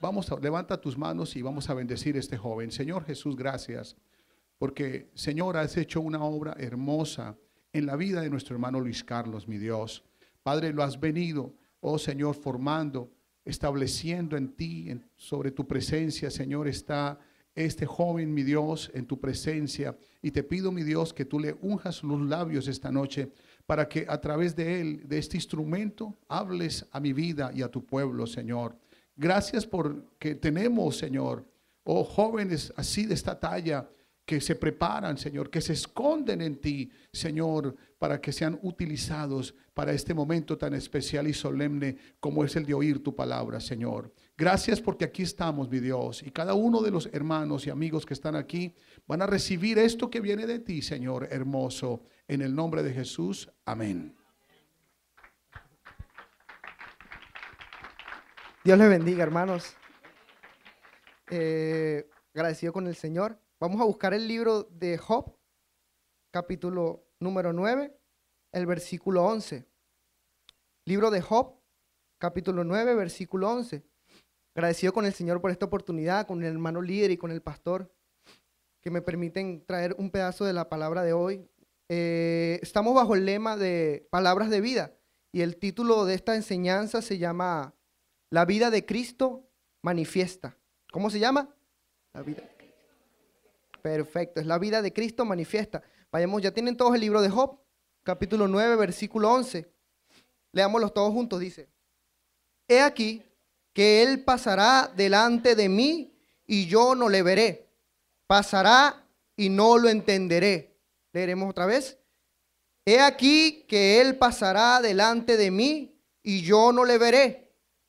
Vamos a, levanta tus manos y vamos a bendecir a este joven. Señor Jesús, gracias. Porque, Señor, has hecho una obra hermosa en la vida de nuestro hermano Luis Carlos, mi Dios. Padre, lo has venido, oh Señor, formando, estableciendo en ti, sobre tu presencia, Señor, está este joven, mi Dios, en tu presencia. Y te pido, mi Dios, que tú le unjas los labios esta noche para que a través de él, de este instrumento, hables a mi vida y a tu pueblo, Señor. Gracias porque tenemos, Señor, oh jóvenes así de esta talla que se preparan, Señor, que se esconden en ti, Señor, para que sean utilizados para este momento tan especial y solemne como es el de oír tu palabra, Señor. Gracias porque aquí estamos, mi Dios, y cada uno de los hermanos y amigos que están aquí van a recibir esto que viene de ti, Señor, hermoso, en el nombre de Jesús. Amén. Dios les bendiga, hermanos. Eh, agradecido con el Señor. Vamos a buscar el libro de Job, capítulo número 9, el versículo 11. Libro de Job, capítulo 9, versículo 11. Agradecido con el Señor por esta oportunidad, con el hermano líder y con el pastor, que me permiten traer un pedazo de la palabra de hoy. Eh, estamos bajo el lema de palabras de vida y el título de esta enseñanza se llama la vida de Cristo manifiesta. ¿Cómo se llama? La vida. Perfecto, es la vida de Cristo manifiesta. Vayamos, ya tienen todos el libro de Job, capítulo 9, versículo 11. Leámoslos todos juntos, dice. He aquí que él pasará delante de mí y yo no le veré. Pasará y no lo entenderé. Leeremos otra vez. He aquí que él pasará delante de mí y yo no le veré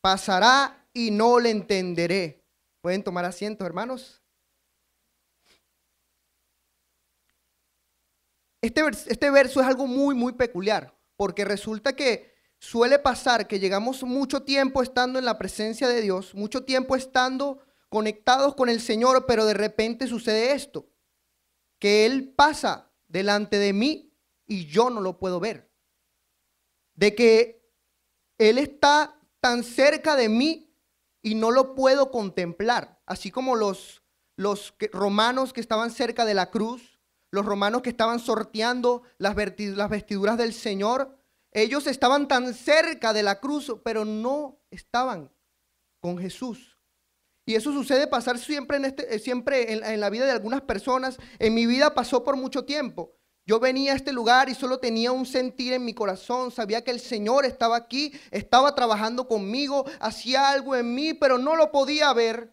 pasará y no le entenderé. Pueden tomar asiento, hermanos. Este, este verso es algo muy, muy peculiar, porque resulta que suele pasar que llegamos mucho tiempo estando en la presencia de Dios, mucho tiempo estando conectados con el Señor, pero de repente sucede esto, que Él pasa delante de mí y yo no lo puedo ver. De que Él está tan cerca de mí y no lo puedo contemplar. Así como los, los romanos que estaban cerca de la cruz, los romanos que estaban sorteando las, las vestiduras del Señor, ellos estaban tan cerca de la cruz, pero no estaban con Jesús. Y eso sucede pasar siempre, en, este, eh, siempre en la vida de algunas personas. En mi vida pasó por mucho tiempo. Yo venía a este lugar y solo tenía un sentir en mi corazón. Sabía que el Señor estaba aquí, estaba trabajando conmigo, hacía algo en mí, pero no lo podía ver.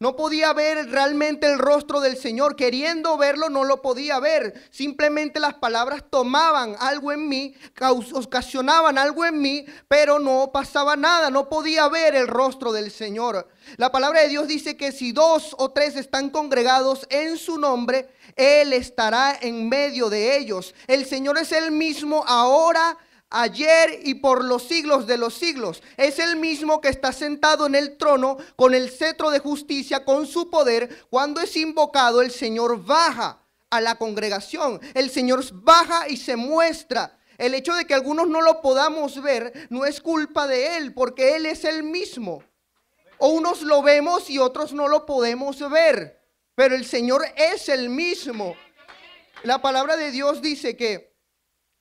No podía ver realmente el rostro del Señor. Queriendo verlo, no lo podía ver. Simplemente las palabras tomaban algo en mí, ocasionaban algo en mí, pero no pasaba nada. No podía ver el rostro del Señor. La palabra de Dios dice que si dos o tres están congregados en su nombre, él estará en medio de ellos. El Señor es el mismo ahora, ayer y por los siglos de los siglos. Es el mismo que está sentado en el trono con el cetro de justicia, con su poder. Cuando es invocado, el Señor baja a la congregación. El Señor baja y se muestra. El hecho de que algunos no lo podamos ver no es culpa de Él, porque Él es el mismo. O unos lo vemos y otros no lo podemos ver pero el Señor es el mismo. La palabra de Dios dice que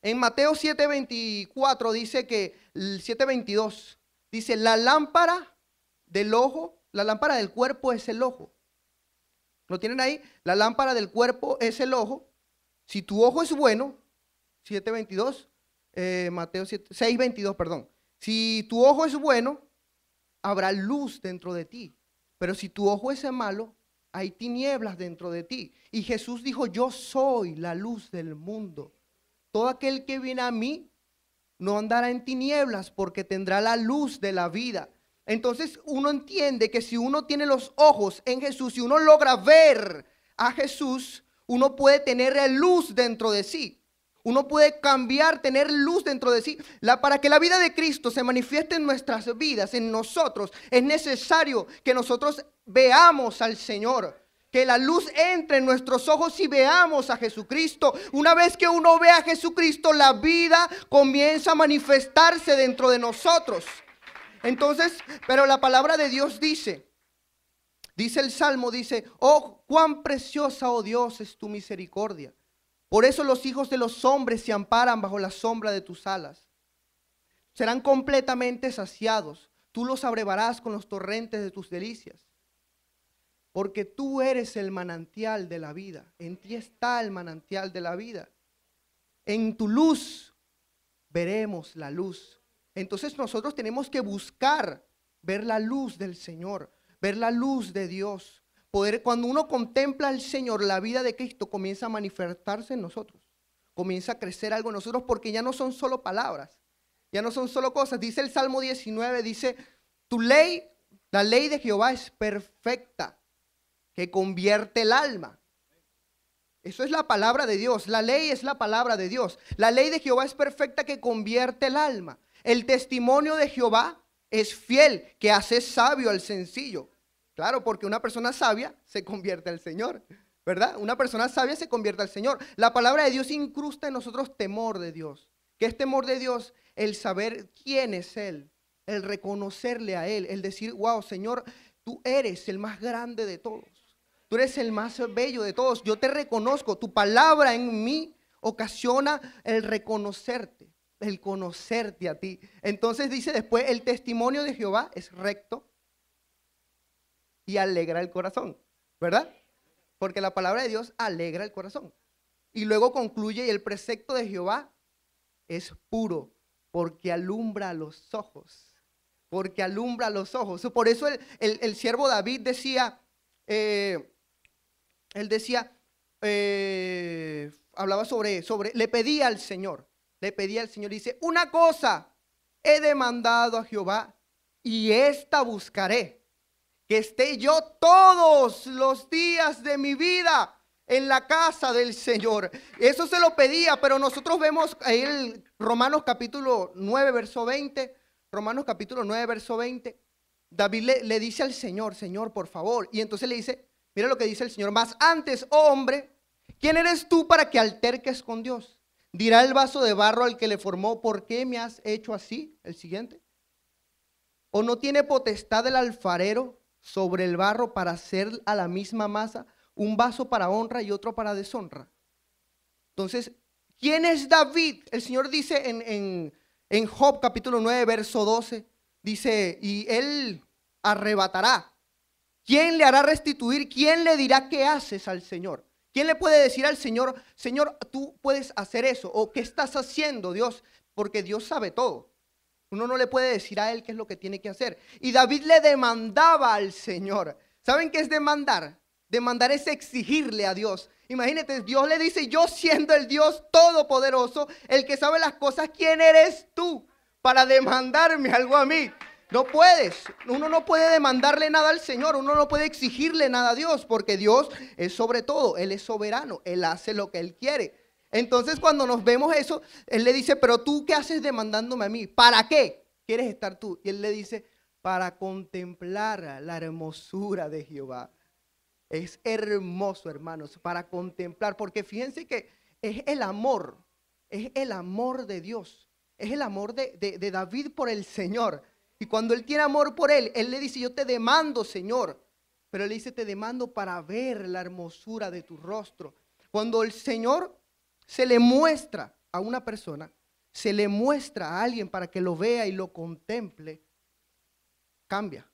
en Mateo 7:24 dice que el 7:22 dice la lámpara del ojo, la lámpara del cuerpo es el ojo. ¿Lo tienen ahí? La lámpara del cuerpo es el ojo. Si tu ojo es bueno, 7:22, eh, Mateo 6:22, perdón. Si tu ojo es bueno, habrá luz dentro de ti. Pero si tu ojo es malo, hay tinieblas dentro de ti. Y Jesús dijo, yo soy la luz del mundo. Todo aquel que viene a mí no andará en tinieblas porque tendrá la luz de la vida. Entonces uno entiende que si uno tiene los ojos en Jesús, si uno logra ver a Jesús, uno puede tener la luz dentro de sí. Uno puede cambiar, tener luz dentro de sí. La, para que la vida de Cristo se manifieste en nuestras vidas, en nosotros, es necesario que nosotros veamos al Señor. Que la luz entre en nuestros ojos y veamos a Jesucristo. Una vez que uno ve a Jesucristo, la vida comienza a manifestarse dentro de nosotros. Entonces, pero la palabra de Dios dice, dice el Salmo, dice, oh, cuán preciosa, oh Dios, es tu misericordia. Por eso los hijos de los hombres se amparan bajo la sombra de tus alas. Serán completamente saciados. Tú los abrevarás con los torrentes de tus delicias. Porque tú eres el manantial de la vida. En ti está el manantial de la vida. En tu luz veremos la luz. Entonces nosotros tenemos que buscar ver la luz del Señor, ver la luz de Dios cuando uno contempla al Señor, la vida de Cristo comienza a manifestarse en nosotros, comienza a crecer algo en nosotros porque ya no son solo palabras, ya no son solo cosas. Dice el Salmo 19, dice, tu ley, la ley de Jehová es perfecta, que convierte el alma. Eso es la palabra de Dios, la ley es la palabra de Dios. La ley de Jehová es perfecta que convierte el alma. El testimonio de Jehová es fiel, que hace sabio al sencillo. Claro, porque una persona sabia se convierte al Señor, ¿verdad? Una persona sabia se convierte al Señor. La palabra de Dios incrusta en nosotros temor de Dios. ¿Qué es temor de Dios? El saber quién es Él, el reconocerle a Él, el decir, wow, Señor, tú eres el más grande de todos. Tú eres el más bello de todos. Yo te reconozco. Tu palabra en mí ocasiona el reconocerte, el conocerte a ti. Entonces dice después, el testimonio de Jehová es recto y alegra el corazón, ¿verdad? Porque la palabra de Dios alegra el corazón. Y luego concluye, y el precepto de Jehová es puro, porque alumbra los ojos, porque alumbra los ojos. Por eso el, siervo David decía, eh, él decía, eh, hablaba sobre, sobre, le pedía al Señor, le pedía al Señor, dice, una cosa he demandado a Jehová y esta buscaré que esté yo todos los días de mi vida en la casa del Señor. Eso se lo pedía, pero nosotros vemos en Romanos capítulo 9, verso 20, Romanos capítulo 9, verso 20, David le, dice al Señor, Señor, por favor, y entonces le dice, mira lo que dice el Señor, más antes, oh hombre, ¿quién eres tú para que alterques con Dios? Dirá el vaso de barro al que le formó, ¿por qué me has hecho así? El siguiente. ¿O no tiene potestad el alfarero sobre el barro para hacer a la misma masa un vaso para honra y otro para deshonra. Entonces, ¿quién es David? El Señor dice en, en, Job capítulo 9, verso 12, dice, y él arrebatará. ¿Quién le hará restituir? ¿Quién le dirá qué haces al Señor? ¿Quién le puede decir al Señor, Señor, tú puedes hacer eso? ¿O qué estás haciendo, Dios? Porque Dios sabe todo. Uno no le puede decir a él qué es lo que tiene que hacer. Y David le demandaba al Señor. ¿Saben qué es demandar? Demandar es exigirle a Dios. Imagínate, Dios le dice, yo siendo el Dios todopoderoso, el que sabe las cosas, ¿quién eres tú para demandarme algo a mí? No puedes. Uno no puede demandarle nada al Señor. Uno no puede exigirle nada a Dios porque Dios es sobre todo. Él es soberano. Él hace lo que Él quiere. Entonces cuando nos vemos eso, él le dice, pero tú qué haces demandándome a mí? ¿Para qué quieres estar tú? Y él le dice, para contemplar la hermosura de Jehová. Es hermoso, hermanos, para contemplar, porque fíjense que es el amor, es el amor de Dios, es el amor de, de, David por el Señor. Y cuando él tiene amor por él, él le dice, yo te demando, Señor. Pero él dice, te demando para ver la hermosura de tu rostro. Cuando el Señor se le muestra a una persona, se le muestra a alguien para que lo vea y lo contemple, cambia,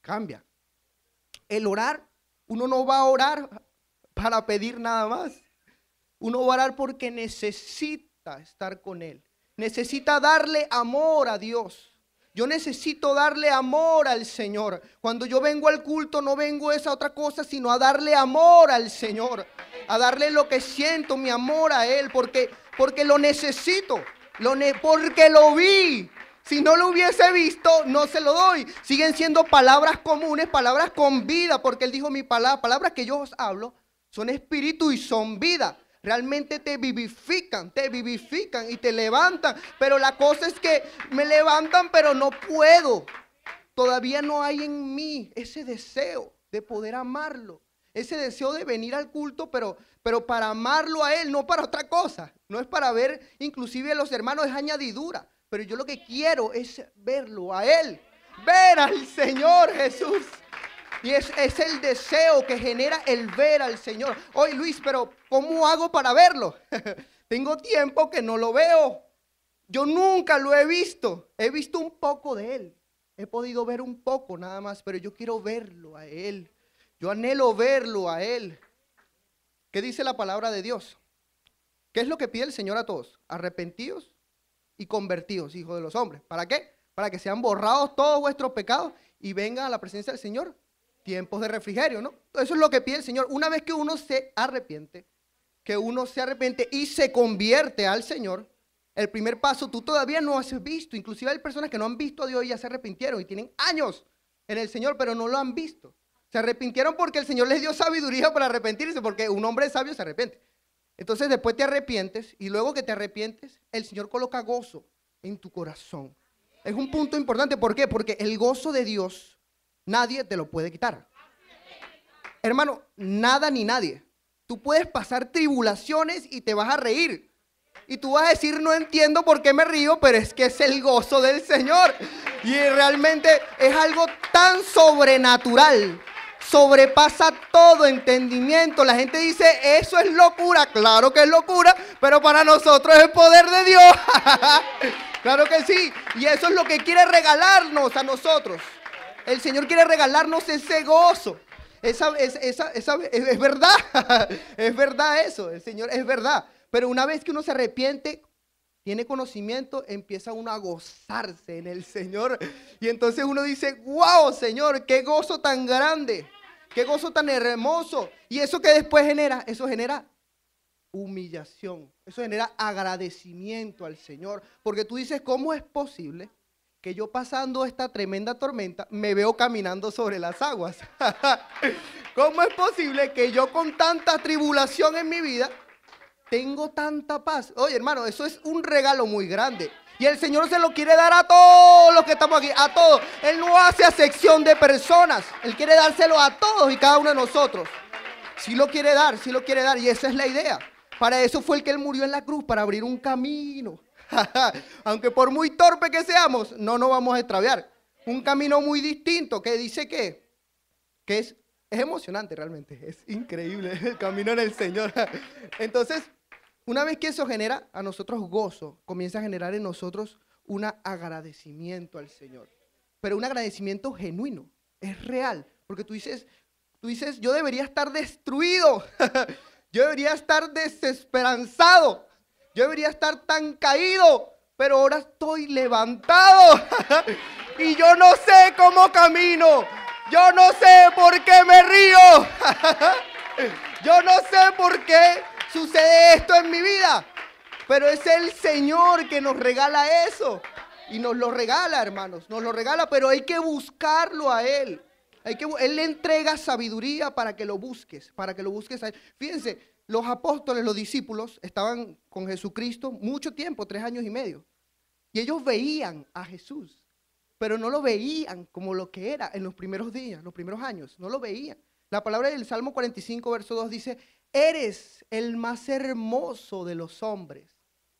cambia. El orar, uno no va a orar para pedir nada más. Uno va a orar porque necesita estar con Él. Necesita darle amor a Dios. Yo necesito darle amor al Señor. Cuando yo vengo al culto no vengo a esa otra cosa, sino a darle amor al Señor. A darle lo que siento, mi amor a Él, porque, porque lo necesito. Lo porque lo vi. Si no lo hubiese visto, no se lo doy. Siguen siendo palabras comunes, palabras con vida, porque Él dijo mi palabra, palabras que yo os hablo son espíritu y son vida. Realmente te vivifican, te vivifican y te levantan. Pero la cosa es que me levantan, pero no puedo. Todavía no hay en mí ese deseo de poder amarlo. Ese deseo de venir al culto, pero, pero para amarlo a Él, no para otra cosa. No es para ver, inclusive a los hermanos es añadidura. Pero yo lo que quiero es verlo a Él. Ver al Señor Jesús. Y es, el deseo que genera el ver al Señor. Hoy Luis, pero ¿cómo hago para verlo? Tengo tiempo que no lo veo. Yo nunca lo he visto. He visto un poco de Él. He podido ver un poco nada más, pero yo quiero verlo a Él. Yo anhelo verlo a Él. ¿Qué dice la palabra de Dios? ¿Qué es lo que pide el Señor a todos? Arrepentidos y convertidos, hijos de los hombres. ¿Para qué? Para que sean borrados todos vuestros pecados y vengan a la presencia del Señor tiempos de refrigerio, ¿no? Eso es lo que pide el Señor. Una vez que uno se arrepiente, que uno se arrepiente y se convierte al Señor, el primer paso tú todavía no has visto. Inclusive hay personas que no han visto a Dios y ya se arrepintieron y tienen años en el Señor, pero no lo han visto. Se arrepintieron porque el Señor les dio sabiduría para arrepentirse, porque un hombre sabio se arrepiente. Entonces después te arrepientes y luego que te arrepientes, el Señor coloca gozo en tu corazón. Es un punto importante, ¿por qué? Porque el gozo de Dios Nadie te lo puede quitar. Hermano, nada ni nadie. Tú puedes pasar tribulaciones y te vas a reír. Y tú vas a decir, no entiendo por qué me río, pero es que es el gozo del Señor. Y realmente es algo tan sobrenatural. Sobrepasa todo entendimiento. La gente dice, eso es locura. Claro que es locura, pero para nosotros es el poder de Dios. claro que sí. Y eso es lo que quiere regalarnos a nosotros. El Señor quiere regalarnos ese gozo. Esa, es, verdad, es verdad eso, el Señor es verdad. Pero una vez que uno se arrepiente, tiene conocimiento, empieza uno a gozarse en el Señor. Y entonces uno dice, wow, Señor, qué gozo tan grande, qué gozo tan hermoso. Y eso que después genera, eso genera humillación, eso genera agradecimiento al Señor. Porque tú dices, ¿cómo es posible que yo pasando esta tremenda tormenta me veo caminando sobre las aguas. ¿Cómo es posible que yo con tanta tribulación en mi vida tengo tanta paz? Oye, hermano, eso es un regalo muy grande. Y el Señor se lo quiere dar a todos los que estamos aquí, a todos. Él no hace acepción de personas. Él quiere dárselo a todos y cada uno de nosotros. Sí lo quiere dar, sí lo quiere dar. Y esa es la idea. Para eso fue el que Él murió en la cruz, para abrir un camino. Aunque por muy torpe que seamos, no nos vamos a extraviar. Un camino muy distinto que dice que, que es, es emocionante realmente, es increíble el camino del Señor. Entonces, una vez que eso genera a nosotros gozo, comienza a generar en nosotros un agradecimiento al Señor. Pero un agradecimiento genuino, es real. Porque tú dices, tú dices, yo debería estar destruido, yo debería estar desesperanzado, yo debería estar tan caído, pero ahora estoy levantado. y yo no sé cómo camino. Yo no sé por qué me río. yo no sé por qué sucede esto en mi vida. Pero es el Señor que nos regala eso. Y nos lo regala, hermanos. Nos lo regala, pero hay que buscarlo a Él. Hay que, él le entrega sabiduría para que lo busques, para que lo busques a Él. Fíjense, los apóstoles, los discípulos, estaban con Jesucristo mucho tiempo, tres años y medio. Y ellos veían a Jesús, pero no lo veían como lo que era en los primeros días, los primeros años, no lo veían. La palabra del Salmo 45, verso 2 dice, eres el más hermoso de los hombres,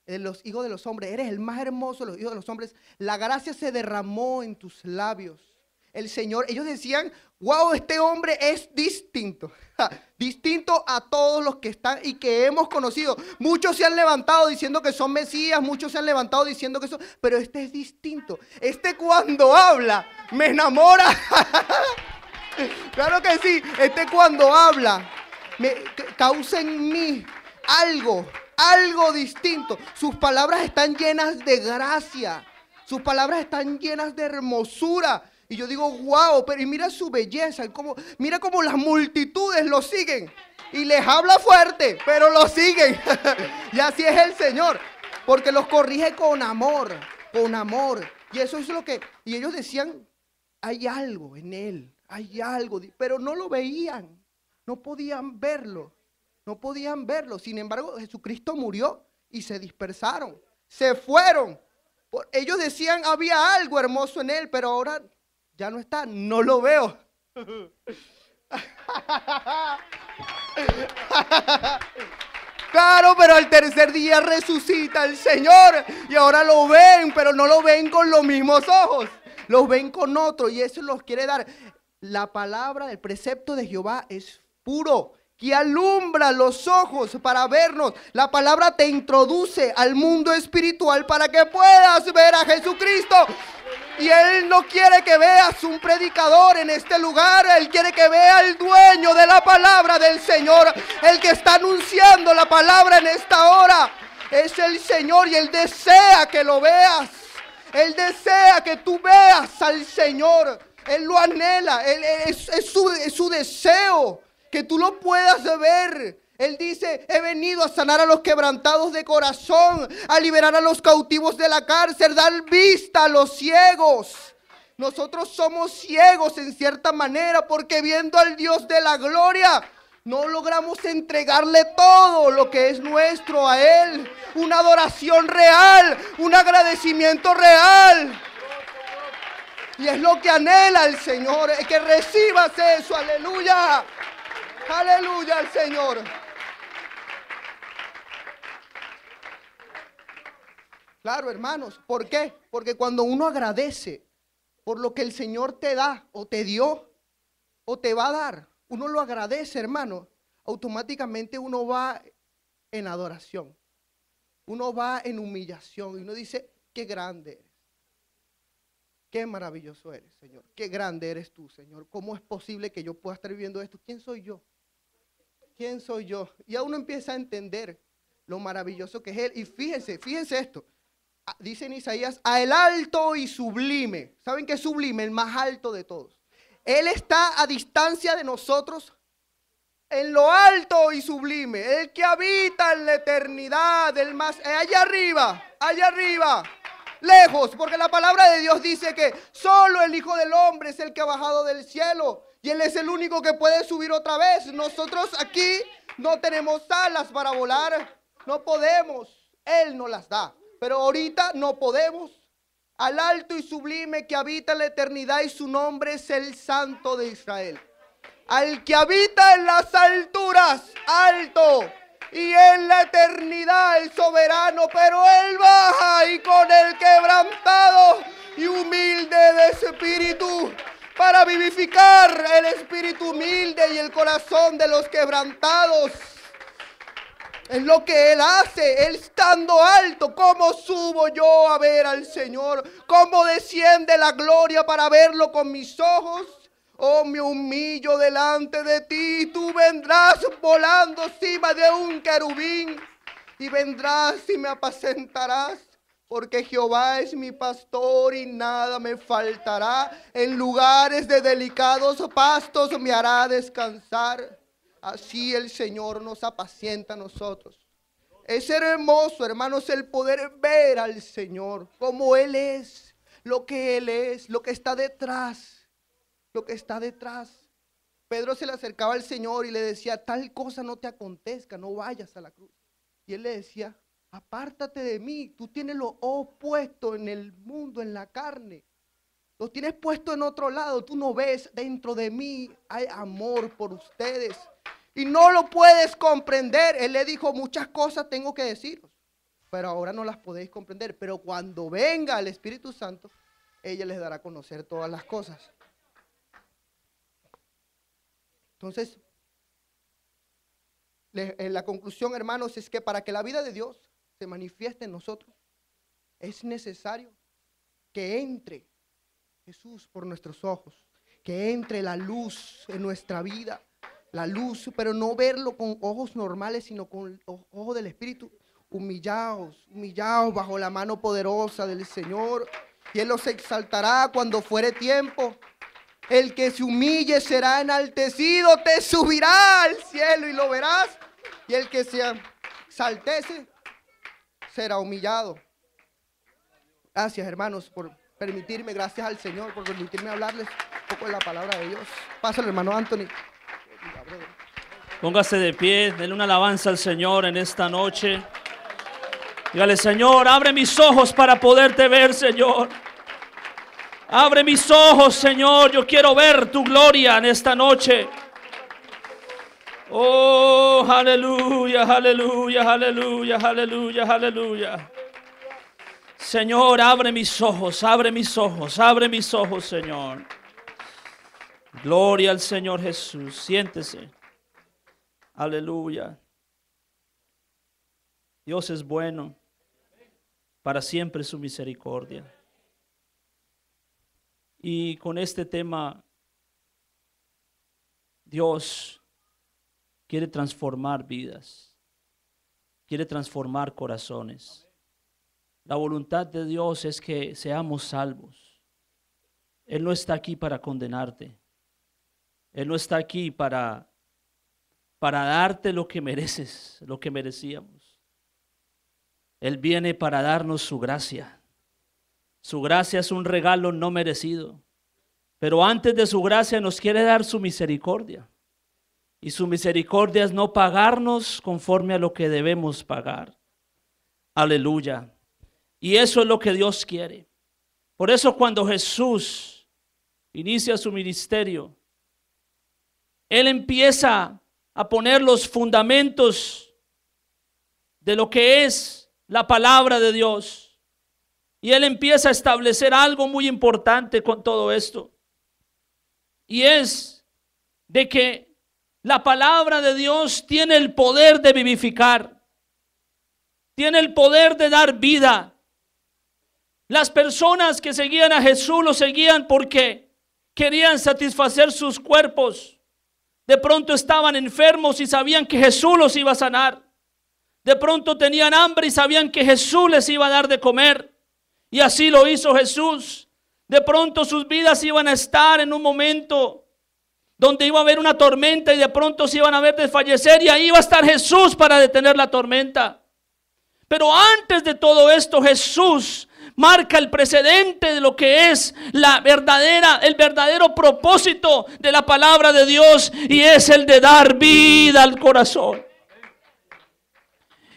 de los hijos de los hombres, eres el más hermoso de los hijos de los hombres. La gracia se derramó en tus labios el Señor, ellos decían, wow, este hombre es distinto, distinto a todos los que están y que hemos conocido. Muchos se han levantado diciendo que son Mesías, muchos se han levantado diciendo que son, pero este es distinto. Este cuando habla, me enamora. claro que sí, este cuando habla, me causa en mí algo, algo distinto. Sus palabras están llenas de gracia. Sus palabras están llenas de hermosura. Y yo digo, wow, pero y mira su belleza, mira cómo las multitudes lo siguen. Y les habla fuerte, pero lo siguen. y así es el Señor, porque los corrige con amor, con amor. Y eso es lo que, y ellos decían, hay algo en él, hay algo, pero no lo veían, no podían verlo, no podían verlo. Sin embargo, Jesucristo murió y se dispersaron, se fueron. Ellos decían, había algo hermoso en él, pero ahora ya no está, no lo veo. Claro, pero al tercer día resucita el Señor y ahora lo ven, pero no lo ven con los mismos ojos, los ven con otro y eso los quiere dar. La palabra del precepto de Jehová es puro, que alumbra los ojos para vernos. La palabra te introduce al mundo espiritual para que puedas ver a Jesucristo. Y Él no quiere que veas un predicador en este lugar. Él quiere que vea el dueño de la palabra del Señor. El que está anunciando la palabra en esta hora. Es el Señor y Él desea que lo veas. Él desea que tú veas al Señor. Él lo anhela. es, su, es su deseo que tú lo puedas ver. Él dice, he venido a sanar a los quebrantados de corazón, a liberar a los cautivos de la cárcel, dar vista a los ciegos. Nosotros somos ciegos en cierta manera porque viendo al Dios de la gloria, no logramos entregarle todo lo que es nuestro a Él. Una adoración real, un agradecimiento real. Y es lo que anhela el Señor, que recibas eso, aleluya. Aleluya al Señor. Claro, hermanos. ¿Por qué? Porque cuando uno agradece por lo que el Señor te da o te dio o te va a dar, uno lo agradece, hermano. Automáticamente uno va en adoración. Uno va en humillación y uno dice, qué grande eres. Qué maravilloso eres, Señor. Qué grande eres tú, Señor. ¿Cómo es posible que yo pueda estar viviendo esto? ¿Quién soy yo? ¿Quién soy yo? Y a uno empieza a entender lo maravilloso que es Él. Y fíjense, fíjense esto. Ah, dice Isaías, a el alto y sublime. ¿Saben qué es sublime? El más alto de todos. Él está a distancia de nosotros en lo alto y sublime. El que habita en la eternidad, el más... Eh, allá arriba, allá arriba. Lejos, porque la palabra de Dios dice que solo el Hijo del Hombre es el que ha bajado del cielo y Él es el único que puede subir otra vez. Nosotros aquí no tenemos alas para volar, no podemos, Él nos las da. Pero ahorita no podemos. Al alto y sublime que habita en la eternidad y su nombre es el Santo de Israel. Al que habita en las alturas, alto. Y en la eternidad el soberano, pero él baja y con el quebrantado y humilde de espíritu para vivificar el espíritu humilde y el corazón de los quebrantados es lo que Él hace. Él estando alto. ¿Cómo subo yo a ver al Señor? ¿Cómo desciende la gloria para verlo con mis ojos? Oh, me humillo delante de ti. Tú vendrás volando encima de un querubín. Y vendrás y me apacentarás. Porque Jehová es mi pastor y nada me faltará. En lugares de delicados pastos me hará descansar. Así el Señor nos apacienta a nosotros. Es hermoso, hermanos, el poder ver al Señor como Él es, lo que Él es, lo que está detrás, lo que está detrás. Pedro se le acercaba al Señor y le decía, tal cosa no te acontezca, no vayas a la cruz. Y Él le decía, apártate de mí, tú tienes lo opuesto en el mundo, en la carne. Lo tienes puesto en otro lado, tú no ves, dentro de mí hay amor por ustedes y no lo puedes comprender. Él le dijo, muchas cosas tengo que deciros, pero ahora no las podéis comprender. Pero cuando venga el Espíritu Santo, ella les dará a conocer todas las cosas. Entonces, eh, la conclusión, hermanos, es que para que la vida de Dios se manifieste en nosotros, es necesario que entre Jesús por nuestros ojos, que entre la luz en nuestra vida la luz, pero no verlo con ojos normales, sino con ojos del Espíritu, humillados, humillados bajo la mano poderosa del Señor. Y Él los exaltará cuando fuere tiempo. El que se humille será enaltecido, te subirá al cielo y lo verás. Y el que se exaltece será humillado. Gracias hermanos por permitirme, gracias al Señor por permitirme hablarles un poco de la palabra de Dios. Pásale hermano Anthony. Póngase de pie, denle una alabanza al Señor en esta noche. Dígale, Señor, abre mis ojos para poderte ver, Señor. Abre mis ojos, Señor. Yo quiero ver tu gloria en esta noche. Oh, aleluya, aleluya, aleluya, aleluya, aleluya. Señor, abre mis ojos, abre mis ojos, abre mis ojos, Señor. Gloria al Señor Jesús. Siéntese. Aleluya. Dios es bueno. Para siempre su misericordia. Y con este tema, Dios quiere transformar vidas. Quiere transformar corazones. La voluntad de Dios es que seamos salvos. Él no está aquí para condenarte. Él no está aquí para, para darte lo que mereces, lo que merecíamos. Él viene para darnos su gracia. Su gracia es un regalo no merecido. Pero antes de su gracia nos quiere dar su misericordia. Y su misericordia es no pagarnos conforme a lo que debemos pagar. Aleluya. Y eso es lo que Dios quiere. Por eso cuando Jesús inicia su ministerio, él empieza a poner los fundamentos de lo que es la palabra de Dios. Y Él empieza a establecer algo muy importante con todo esto. Y es de que la palabra de Dios tiene el poder de vivificar, tiene el poder de dar vida. Las personas que seguían a Jesús lo seguían porque querían satisfacer sus cuerpos de pronto estaban enfermos y sabían que Jesús los iba a sanar. De pronto tenían hambre y sabían que Jesús les iba a dar de comer. Y así lo hizo Jesús. De pronto sus vidas iban a estar en un momento donde iba a haber una tormenta y de pronto se iban a ver desfallecer y ahí iba a estar Jesús para detener la tormenta. Pero antes de todo esto Jesús marca el precedente de lo que es la verdadera, el verdadero propósito de la palabra de Dios y es el de dar vida al corazón.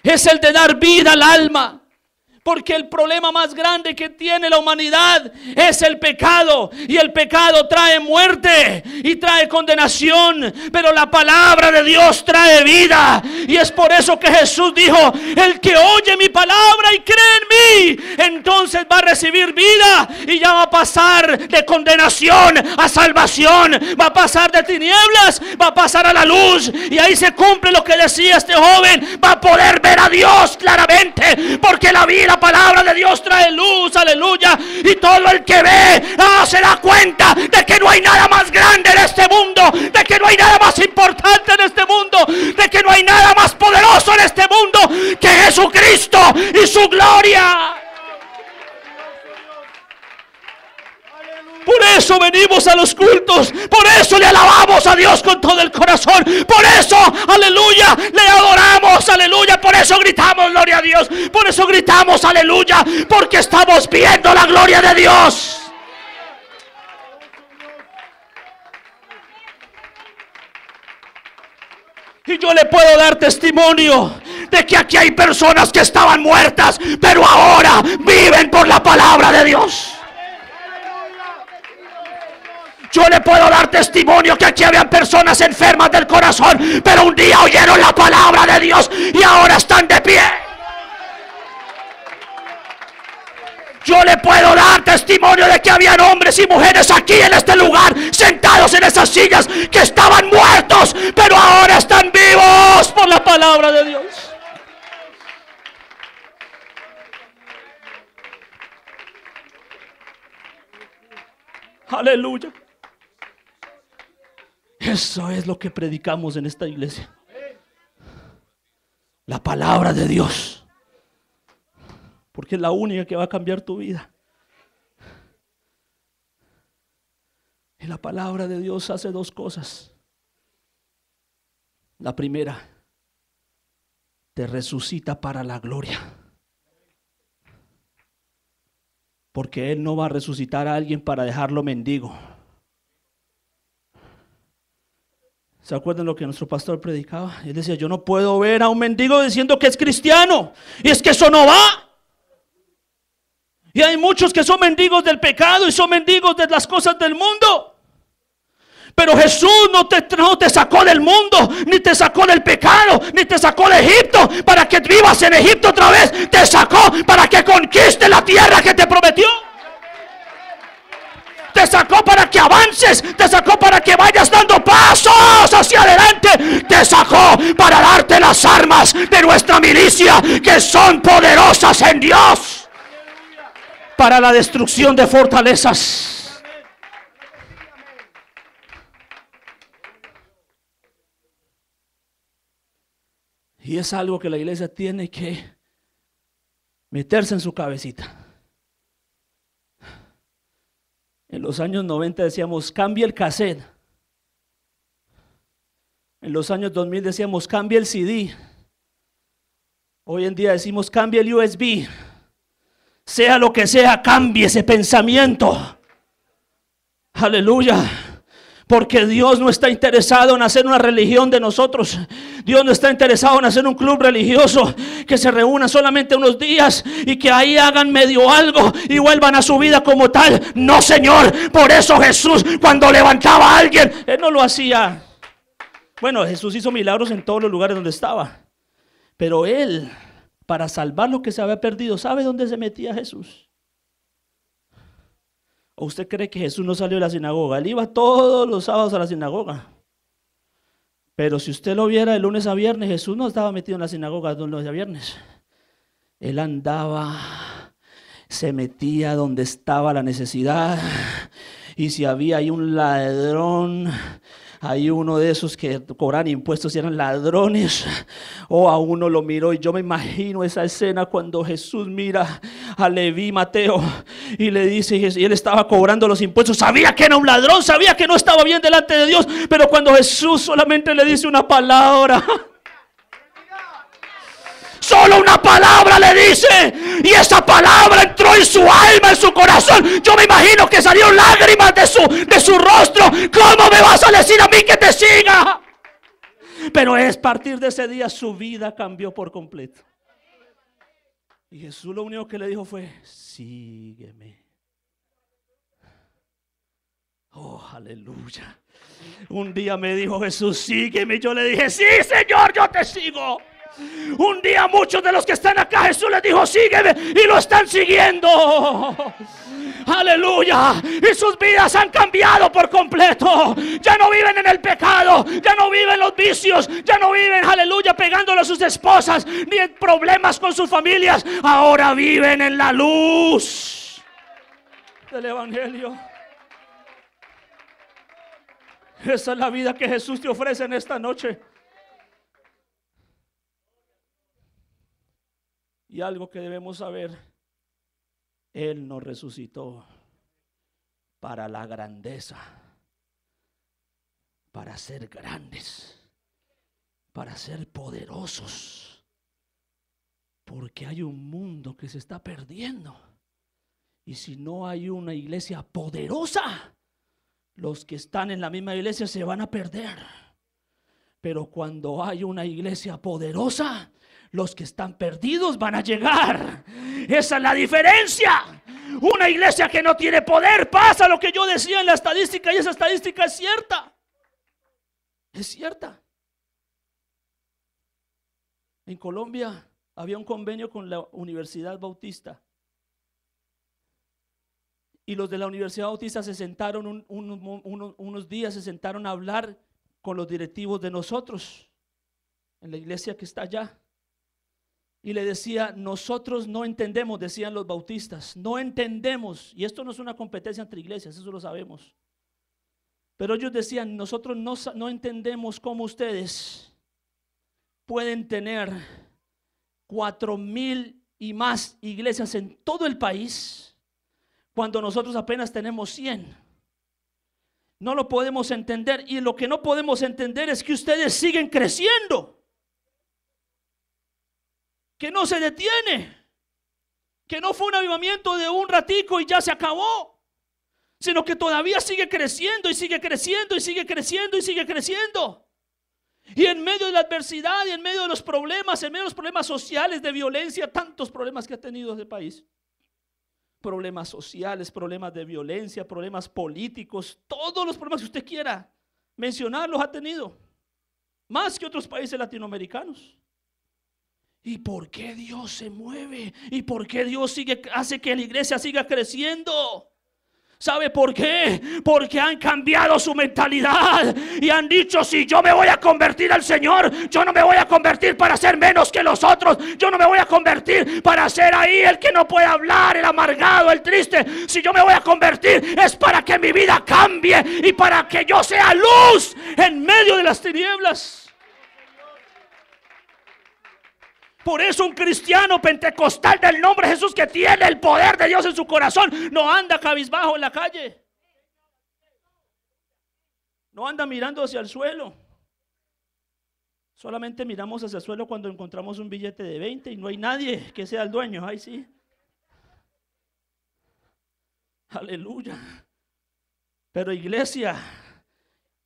Es el de dar vida al alma. Porque el problema más grande que tiene la humanidad es el pecado. Y el pecado trae muerte y trae condenación. Pero la palabra de Dios trae vida. Y es por eso que Jesús dijo, el que oye mi palabra y cree en mí, entonces va a recibir vida y ya va a pasar de condenación a salvación. Va a pasar de tinieblas, va a pasar a la luz. Y ahí se cumple lo que decía este joven. Va a poder ver a Dios claramente. Porque la vida palabra de Dios trae luz, aleluya. Y todo el que ve Hace ah, se da cuenta de que no hay nada más grande en este mundo, de que no hay nada más importante en este mundo, de que no hay nada más poderoso en este mundo que Jesucristo y su gloria. Por eso venimos a los cultos. Por eso le alabamos a Dios con todo el corazón. Por eso, aleluya, le adoramos, aleluya. Por eso gritamos gloria a Dios. Por eso gritamos aleluya. Porque estamos viendo la gloria de Dios. Y yo le puedo dar testimonio de que aquí hay personas que estaban muertas, pero ahora viven por la palabra de Dios. Yo le puedo dar testimonio que aquí habían personas enfermas del corazón, pero un día oyeron la palabra de Dios y ahora están de pie. Yo le puedo dar testimonio de que habían hombres y mujeres aquí en este lugar, sentados en esas sillas, que estaban muertos, pero ahora están vivos por la palabra de Dios. Aleluya. Eso es lo que predicamos en esta iglesia. La palabra de Dios. Porque es la única que va a cambiar tu vida. Y la palabra de Dios hace dos cosas. La primera, te resucita para la gloria. Porque Él no va a resucitar a alguien para dejarlo mendigo. ¿Se acuerdan lo que nuestro pastor predicaba? Él decía, yo no puedo ver a un mendigo diciendo que es cristiano. Y es que eso no va. Y hay muchos que son mendigos del pecado y son mendigos de las cosas del mundo. Pero Jesús no te, te sacó del mundo, ni te sacó del pecado, ni te sacó de Egipto para que vivas en Egipto otra vez. Te sacó para que conquiste la tierra que te prometió te sacó para que avances, te sacó para que vayas dando pasos hacia adelante, te sacó para darte las armas de nuestra milicia que son poderosas en Dios para la destrucción de fortalezas. Y es algo que la iglesia tiene que meterse en su cabecita. En los años 90 decíamos, cambia el cassette. En los años 2000 decíamos, cambia el CD. Hoy en día decimos, cambia el USB. Sea lo que sea, cambie ese pensamiento. Aleluya. Porque Dios no está interesado en hacer una religión de nosotros. Dios no está interesado en hacer un club religioso que se reúna solamente unos días y que ahí hagan medio algo y vuelvan a su vida como tal. No, Señor. Por eso Jesús cuando levantaba a alguien, Él no lo hacía. Bueno, Jesús hizo milagros en todos los lugares donde estaba. Pero Él, para salvar lo que se había perdido, ¿sabe dónde se metía Jesús? ¿O usted cree que Jesús no salió de la sinagoga? Él iba todos los sábados a la sinagoga. Pero si usted lo viera de lunes a viernes, Jesús no estaba metido en la sinagoga de lunes a viernes. Él andaba, se metía donde estaba la necesidad. Y si había ahí un ladrón hay uno de esos que cobran impuestos y eran ladrones, o oh, a uno lo miró y yo me imagino esa escena cuando Jesús mira a Leví Mateo y le dice, y él estaba cobrando los impuestos, sabía que era un ladrón, sabía que no estaba bien delante de Dios, pero cuando Jesús solamente le dice una palabra, Solo una palabra le dice. Y esa palabra entró en su alma, en su corazón. Yo me imagino que salieron lágrimas de su, de su rostro. ¿Cómo me vas a decir a mí que te siga? Pero es partir de ese día su vida cambió por completo. Y Jesús lo único que le dijo fue, sígueme. Oh, aleluya. Un día me dijo Jesús, sígueme. Y yo le dije, sí, Señor, yo te sigo. Un día muchos de los que están acá, Jesús les dijo, sígueme y lo están siguiendo. Aleluya. Y sus vidas han cambiado por completo. Ya no viven en el pecado, ya no viven los vicios, ya no viven, aleluya, pegándole a sus esposas, ni en problemas con sus familias. Ahora viven en la luz del Evangelio. Esa es la vida que Jesús te ofrece en esta noche. Y algo que debemos saber, Él nos resucitó para la grandeza, para ser grandes, para ser poderosos, porque hay un mundo que se está perdiendo. Y si no hay una iglesia poderosa, los que están en la misma iglesia se van a perder. Pero cuando hay una iglesia poderosa, los que están perdidos van a llegar. Esa es la diferencia. Una iglesia que no tiene poder pasa lo que yo decía en la estadística y esa estadística es cierta. Es cierta. En Colombia había un convenio con la Universidad Bautista. Y los de la Universidad Bautista se sentaron unos días, se sentaron a hablar con los directivos de nosotros, en la iglesia que está allá y le decía, nosotros no entendemos, decían los bautistas, no entendemos, y esto no es una competencia entre iglesias, eso lo sabemos. Pero ellos decían, nosotros no, entendemos cómo ustedes pueden tener cuatro mil y más iglesias en todo el país cuando nosotros apenas tenemos 100. No lo podemos entender y lo que no podemos entender es que ustedes siguen creciendo que no se detiene, que no fue un avivamiento de un ratico y ya se acabó, sino que todavía sigue creciendo y sigue creciendo y sigue creciendo y sigue creciendo. Y en medio de la adversidad y en medio de los problemas, en medio de los problemas sociales de violencia, tantos problemas que ha tenido este país. Problemas sociales, problemas de violencia, problemas políticos, todos los problemas que usted quiera mencionar los ha tenido. Más que otros países latinoamericanos. ¿Y por qué Dios se mueve? ¿Y por qué Dios sigue, hace que la iglesia siga creciendo? ¿Sabe por qué? Porque han cambiado su mentalidad y han dicho, si yo me voy a convertir al Señor, yo no me voy a convertir para ser menos que los otros, yo no me voy a convertir para ser ahí el que no puede hablar, el amargado, el triste, si yo me voy a convertir es para que mi vida cambie y para que yo sea luz en medio de las tinieblas. Por eso un cristiano pentecostal del nombre de Jesús que tiene el poder de Dios en su corazón no anda cabizbajo en la calle. No anda mirando hacia el suelo. Solamente miramos hacia el suelo cuando encontramos un billete de 20 y no hay nadie que sea el dueño. Ahí sí. Aleluya. Pero iglesia,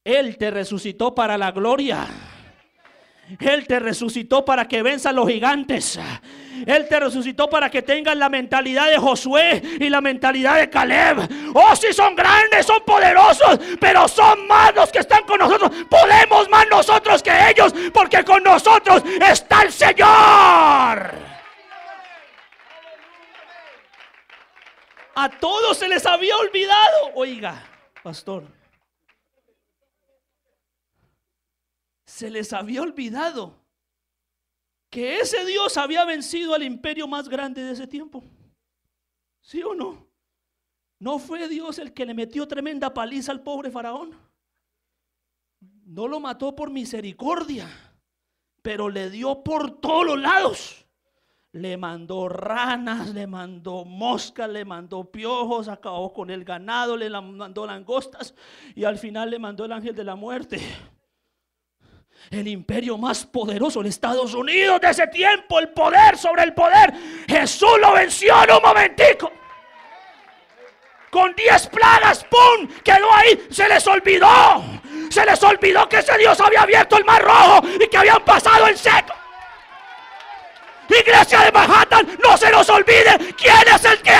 Él te resucitó para la gloria. Él te resucitó para que venzan los gigantes. Él te resucitó para que tengan la mentalidad de Josué y la mentalidad de Caleb. Oh, si sí son grandes, son poderosos, pero son más los que están con nosotros. Podemos más nosotros que ellos, porque con nosotros está el Señor. A todos se les había olvidado. Oiga, pastor. se les había olvidado que ese Dios había vencido al imperio más grande de ese tiempo. ¿Sí o no? ¿No fue Dios el que le metió tremenda paliza al pobre faraón? No lo mató por misericordia, pero le dio por todos los lados. Le mandó ranas, le mandó moscas, le mandó piojos, acabó con el ganado, le mandó langostas y al final le mandó el ángel de la muerte el imperio más poderoso en Estados Unidos de ese tiempo, el poder sobre el poder. Jesús lo venció en un momentico. Con diez plagas, ¡pum! Quedó ahí. Se les olvidó. Se les olvidó que ese Dios había abierto el mar rojo y que habían pasado el seco. Iglesia de Manhattan, no se los olvide quién es el que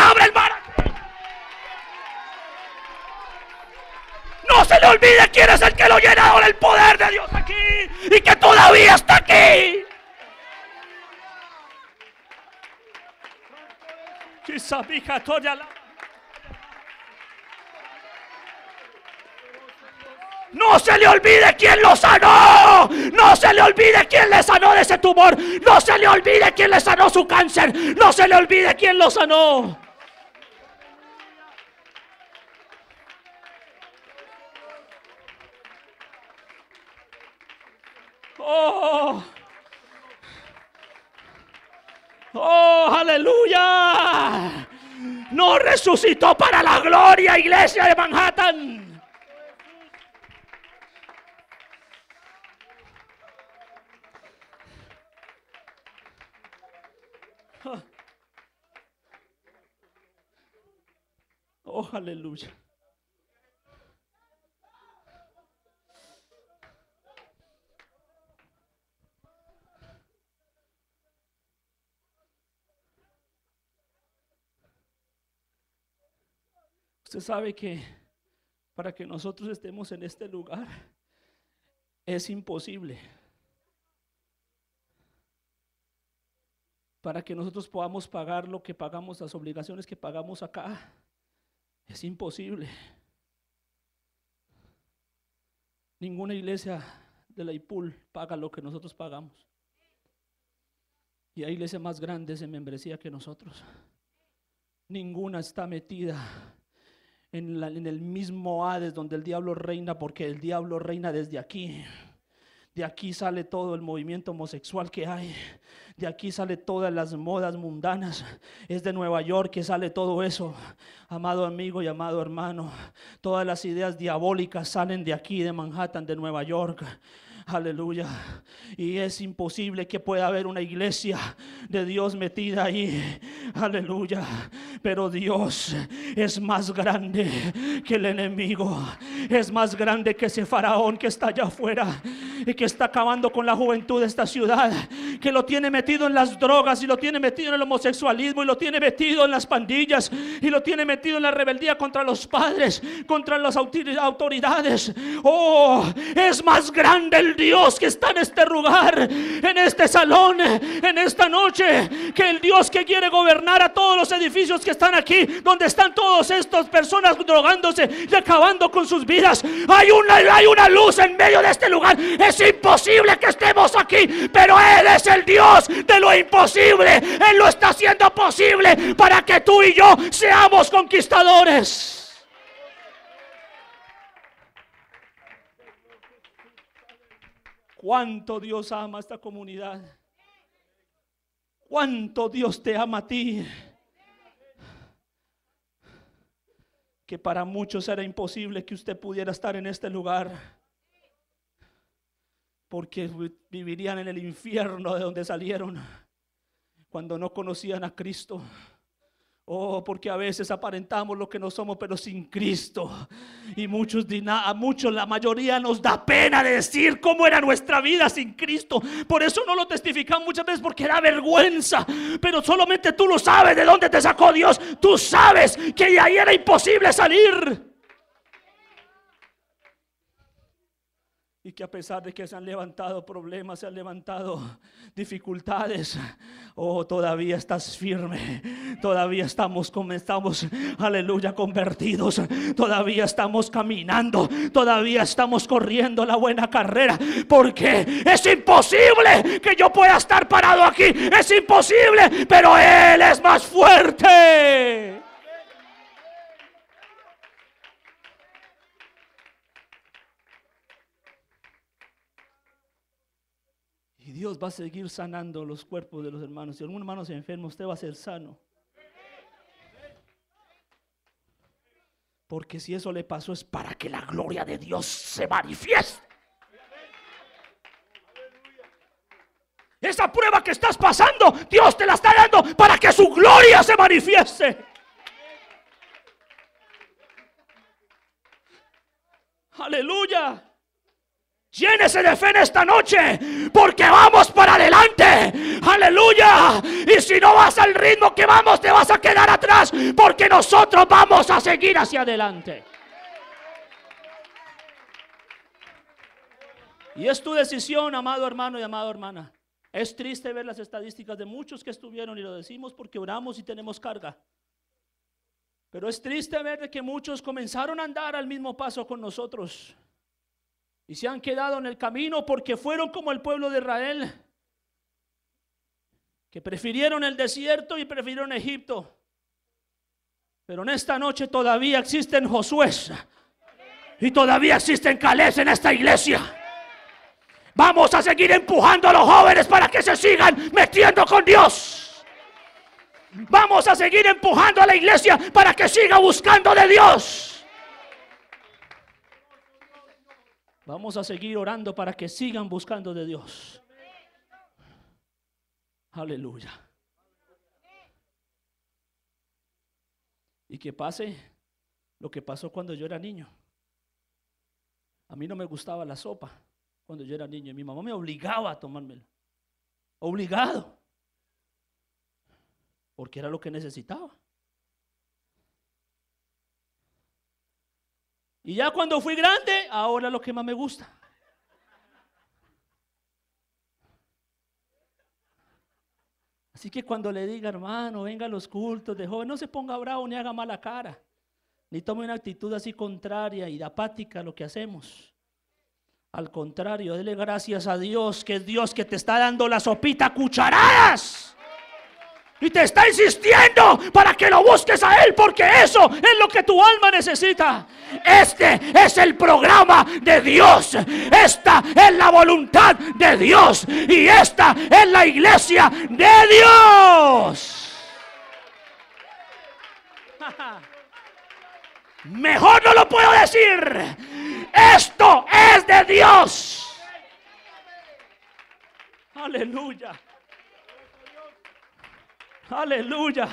le olvide quién es el que lo llena ahora el poder de Dios aquí y que todavía está aquí. hija No se le olvide quién lo sanó. No se le olvide quién le sanó de ese tumor. No se le olvide quién le sanó su cáncer. No se le olvide quién lo sanó. Oh, oh, aleluya. No resucitó para la gloria, iglesia de Manhattan. Oh, aleluya. Usted sabe que para que nosotros estemos en este lugar es imposible. Para que nosotros podamos pagar lo que pagamos, las obligaciones que pagamos acá, es imposible. Ninguna iglesia de la IPUL paga lo que nosotros pagamos. Y hay iglesias más grandes en membresía que nosotros. Ninguna está metida en, el mismo Hades donde el diablo reina, porque el diablo reina desde aquí. De aquí sale todo el movimiento homosexual que hay. De aquí sale todas las modas mundanas. Es de Nueva York que sale todo eso. Amado amigo y amado hermano, todas las ideas diabólicas salen de aquí, de Manhattan, de Nueva York. Aleluya. Y es imposible que pueda haber una iglesia de Dios metida ahí. Aleluya. Pero Dios es más grande que el enemigo. Es más grande que ese faraón que está allá afuera y que está acabando con la juventud de esta ciudad. Que lo tiene metido en las drogas y lo tiene metido en el homosexualismo y lo tiene metido en las pandillas y lo tiene metido en la rebeldía contra los padres, contra las autoridades. Oh, es más grande el Dios que está en este lugar, en este salón, en esta noche, que el Dios que quiere gobernar a todos los edificios que están aquí, donde están todas estas personas drogándose y acabando con sus vidas. Hay una, hay una luz en medio de este lugar. Es imposible que estemos aquí, pero Él es el Dios de lo imposible. Él lo está haciendo posible para que tú y yo seamos conquistadores. cuánto Dios ama a esta comunidad. Cuánto Dios te ama a ti. Que para muchos era imposible que usted pudiera estar en este lugar. Porque vivirían en el infierno de donde salieron cuando no conocían a Cristo. Oh, porque a veces aparentamos lo que no somos, pero sin Cristo. Y muchos, a muchos, la mayoría nos da pena decir cómo era nuestra vida sin Cristo. Por eso no lo testifican muchas veces porque era vergüenza. Pero solamente tú lo sabes de dónde te sacó Dios. Tú sabes que de ahí era imposible salir. Y que a pesar de que se han levantado problemas, se han levantado dificultades, oh, todavía estás firme, todavía estamos, estamos, aleluya, convertidos, todavía estamos caminando, todavía estamos corriendo la buena carrera, porque es imposible que yo pueda estar parado aquí, es imposible, pero Él es más fuerte. Dios va a seguir sanando los cuerpos de los hermanos. Si algún hermano se enferma, usted va a ser sano. Porque si eso le pasó es para que la gloria de Dios se manifieste. Esa prueba que estás pasando, Dios te la está dando para que su gloria se manifieste. Aleluya. Llénese de fe esta noche, porque vamos para adelante. Aleluya. Y si no vas al ritmo que vamos, te vas a quedar atrás, porque nosotros vamos a seguir hacia adelante. Y es tu decisión, amado hermano y amada hermana. Es triste ver las estadísticas de muchos que estuvieron y lo decimos porque oramos y tenemos carga. Pero es triste ver de que muchos comenzaron a andar al mismo paso con nosotros y se han quedado en el camino porque fueron como el pueblo de Israel, que prefirieron el desierto y prefirieron Egipto. Pero en esta noche todavía existen Josué y todavía existen Calés en esta iglesia. Vamos a seguir empujando a los jóvenes para que se sigan metiendo con Dios. Vamos a seguir empujando a la iglesia para que siga buscando de Dios. Vamos a seguir orando para que sigan buscando de Dios. Aleluya. Y que pase lo que pasó cuando yo era niño. A mí no me gustaba la sopa cuando yo era niño y mi mamá me obligaba a tomármela. Obligado. Porque era lo que necesitaba. Y ya cuando fui grande, ahora lo que más me gusta. Así que cuando le diga, hermano, venga a los cultos de joven, no se ponga bravo ni haga mala cara, ni tome una actitud así contraria y apática a lo que hacemos. Al contrario, dele gracias a Dios, que es Dios que te está dando la sopita a cucharadas. Y te está insistiendo para que lo busques a Él, porque eso es lo que tu alma necesita. Este es el programa de Dios. Esta es la voluntad de Dios. Y esta es la iglesia de Dios. Mejor no lo puedo decir. Esto es de Dios. Aleluya. Aleluya.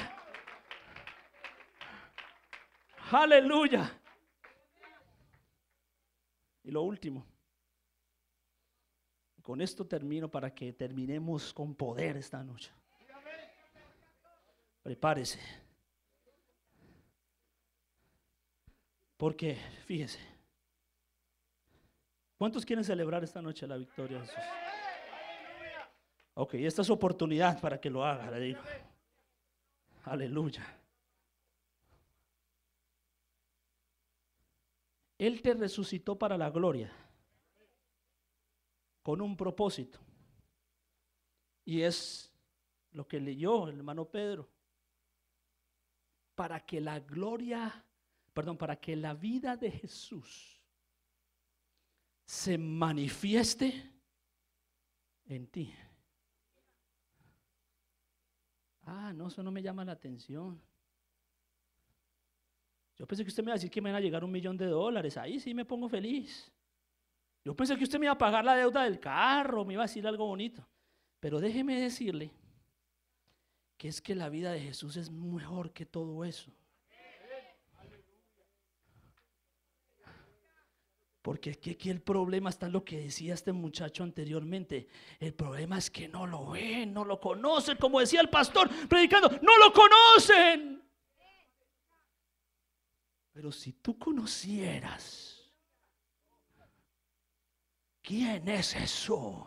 Aleluya. Y lo último. Con esto termino para que terminemos con poder esta noche. Prepárese. Porque, fíjese, ¿cuántos quieren celebrar esta noche la victoria de Jesús? Ok, esta es oportunidad para que lo haga, le digo. Aleluya. Él te resucitó para la gloria, con un propósito. Y es lo que leyó el hermano Pedro. Para que la gloria, perdón, para que la vida de Jesús se manifieste en ti. Ah, no, eso no me llama la atención. Yo pensé que usted me iba a decir que me van a llegar un millón de dólares. Ahí sí me pongo feliz. Yo pensé que usted me iba a pagar la deuda del carro, me iba a decir algo bonito. Pero déjeme decirle que es que la vida de Jesús es mejor que todo eso. Porque aquí, el problema está lo que decía este muchacho anteriormente. El problema es que no lo ven, no lo conocen. Como decía el pastor predicando, no lo conocen. Pero si tú conocieras quién es Jesús,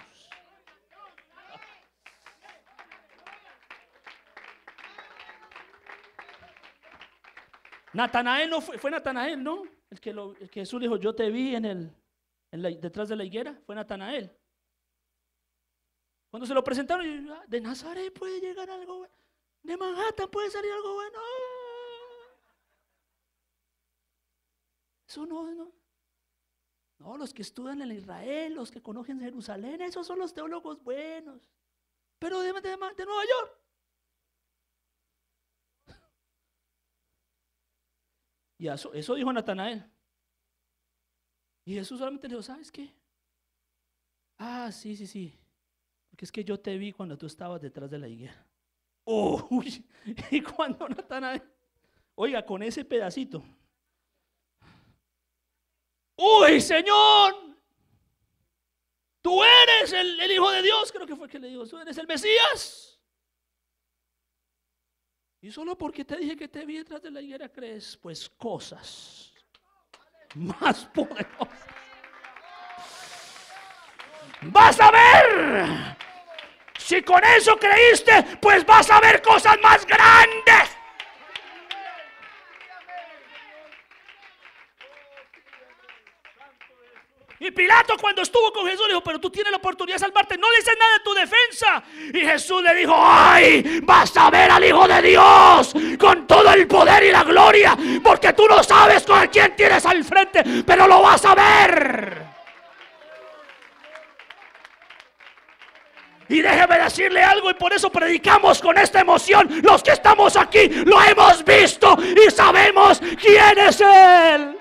Natanael no fue, fue Natanael, ¿no? El que, Jesús el Jesús dijo, yo te vi en el, detrás de la higuera, fue Natanael. Cuando se lo presentaron, ah, de Nazaret puede llegar algo bueno. De Manhattan puede salir algo bueno. ¡Ah! Eso no, no. No, los que estudian en Israel, los que conocen Jerusalén, esos son los teólogos buenos. Pero de, de Nueva York, Y eso, dijo Natanael. Y Jesús solamente le dijo, ¿sabes qué? Ah, sí, sí, sí. Porque es que yo te vi cuando tú estabas detrás de la higuera. Oh, uy. Y cuando Natanael, oiga, con ese pedacito. Uy, Señor, tú eres el, el Hijo de Dios, creo que fue que le dijo, tú eres el Mesías. Y solo porque te dije que te vi detrás de la higuera crees, pues cosas más poderosas. Vas a ver. Si con eso creíste, pues vas a ver cosas más grandes. Pilato cuando estuvo con Jesús le dijo, pero tú tienes la oportunidad de salvarte. No le dices nada en tu defensa. Y Jesús le dijo, ay, vas a ver al Hijo de Dios con todo el poder y la gloria. Porque tú no sabes con quién tienes al frente, pero lo vas a ver. Y déjeme decirle algo y por eso predicamos con esta emoción. Los que estamos aquí lo hemos visto y sabemos quién es Él.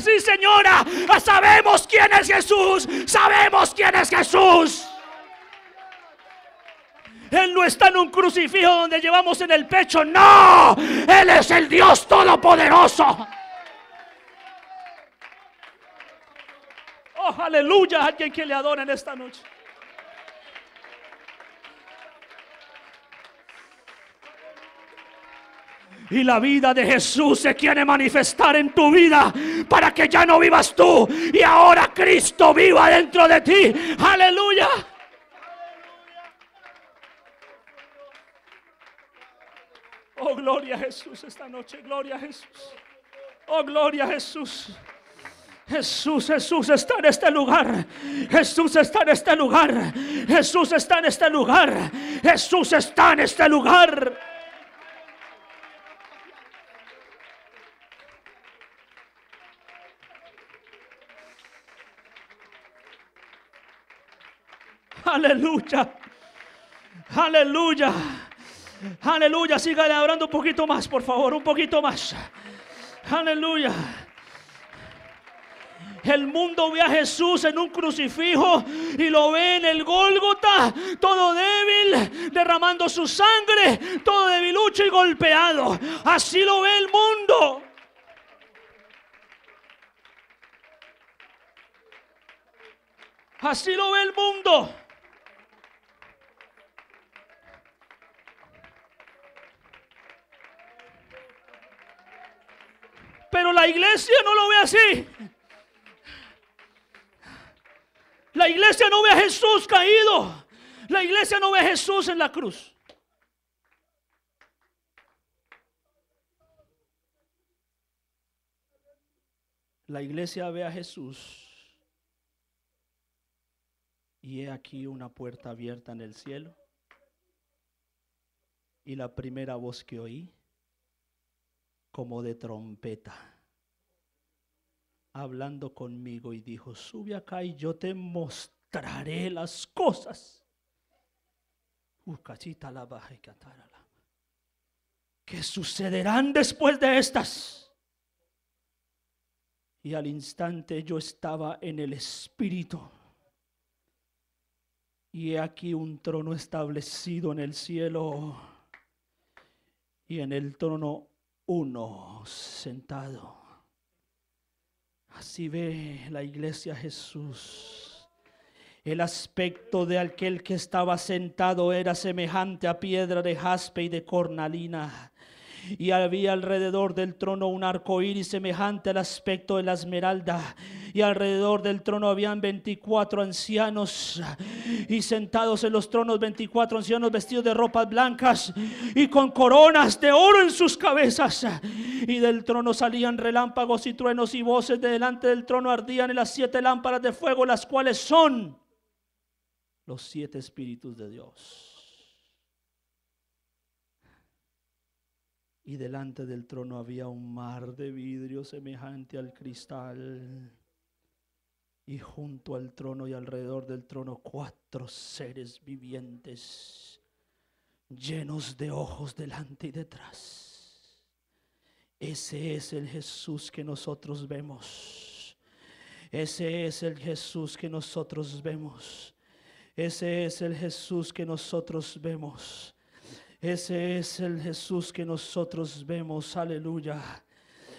sí señora, ah, sabemos quién es Jesús, sabemos quién es Jesús. Él no está en un crucifijo donde llevamos en el pecho, no, Él es el Dios Todopoderoso. Oh, aleluya, alguien que le adora en esta noche. Y la vida de Jesús se quiere manifestar en tu vida para que ya no vivas tú y ahora Cristo viva dentro de ti. Aleluya. Oh, gloria a Jesús esta noche, gloria a Jesús. Oh, gloria a Jesús. Jesús, Jesús está en este lugar. Jesús está en este lugar. Jesús está en este lugar. Jesús está en este lugar. Aleluya. Aleluya. Aleluya. Sígale hablando un poquito más, por favor. Un poquito más. Aleluya. El mundo ve a Jesús en un crucifijo y lo ve en el Gólgota, todo débil, derramando su sangre, todo debilucho y golpeado. Así lo ve el mundo. Así lo ve el mundo. Pero la iglesia no lo ve así. La iglesia no ve a Jesús caído. La iglesia no ve a Jesús en la cruz. La iglesia ve a Jesús y he aquí una puerta abierta en el cielo. Y la primera voz que oí como de trompeta, hablando conmigo y dijo, sube acá y yo te mostraré las cosas. ¿Qué sucederán después de estas. Y al instante yo estaba en el Espíritu. Y he aquí un trono establecido en el cielo. Y en el trono uno sentado. Así ve la iglesia Jesús. El aspecto de aquel que estaba sentado era semejante a piedra de jaspe y de cornalina. Y había alrededor del trono un arco iris semejante al aspecto de la esmeralda, y alrededor del trono habían 24 ancianos y sentados en los tronos 24 ancianos vestidos de ropas blancas y con coronas de oro en sus cabezas. Y del trono salían relámpagos y truenos y voces. De delante del trono ardían en las siete lámparas de fuego, las cuales son los siete espíritus de Dios. Y delante del trono había un mar de vidrio semejante al cristal y junto al trono y alrededor del trono cuatro seres vivientes llenos de ojos delante y detrás. Ese es el Jesús que nosotros vemos. Ese es el Jesús que nosotros vemos. Ese es el Jesús que nosotros vemos. Ese es el Jesús que nosotros vemos. Aleluya.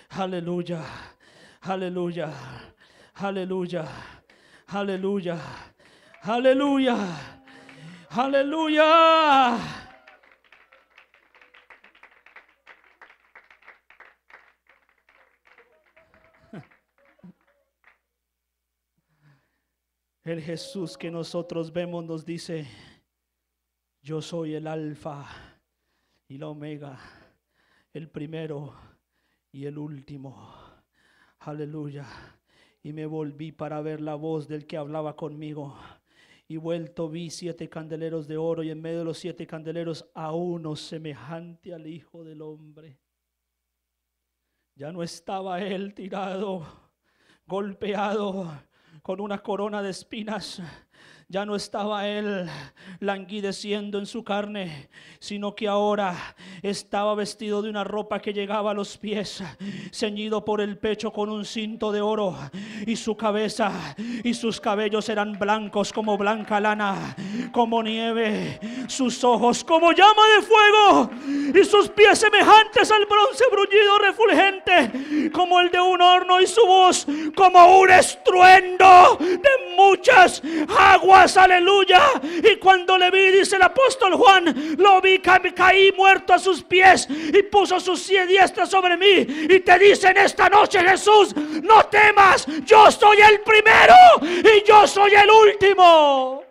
Aleluya. Aleluya. Aleluya. Aleluya. Aleluya. Aleluya. El Jesús que nosotros vemos nos dice, yo soy el alfa y la omega, el primero y el último. Aleluya y me volví para ver la voz del que hablaba conmigo. Y vuelto vi siete candeleros de oro y en medio de los siete candeleros a uno semejante al Hijo del Hombre. Ya no estaba él tirado, golpeado, con una corona de espinas, ya no estaba él languideciendo en su carne, sino que ahora estaba vestido de una ropa que llegaba a los pies, ceñido por el pecho con un cinto de oro, y su cabeza y sus cabellos eran blancos como blanca lana, como nieve, sus ojos como llama de fuego, y sus pies semejantes al bronce bruñido refulgente, como el de un horno, y su voz como un estruendo de muchas aguas aleluya. Y cuando le vi, dice el apóstol Juan, lo vi, caí muerto a sus pies y puso sus diestras sobre mí. Y te dice esta noche, Jesús, no temas, yo soy el primero y yo soy el último.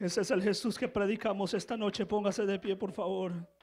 Ese es el Jesús que predicamos esta noche. Póngase de pie, por favor.